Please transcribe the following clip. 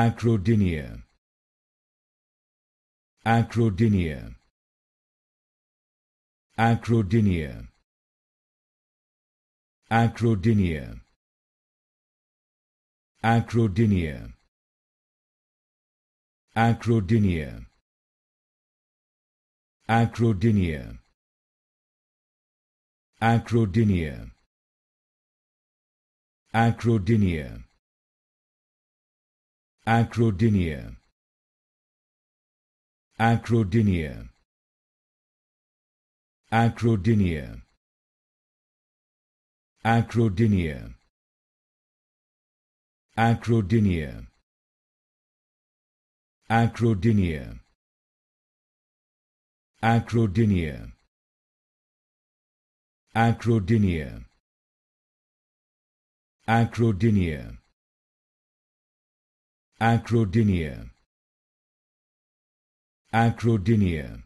acrodynia acrodynia acrodynia acrodynia acrodynia acrodynia acrodynia acrodynia acrodynia acrodynia acrodynia acrodynia acrodynia acrodynia acrodynia acrodynia acrodynia acrodynia Acrodynia. Acrodynia.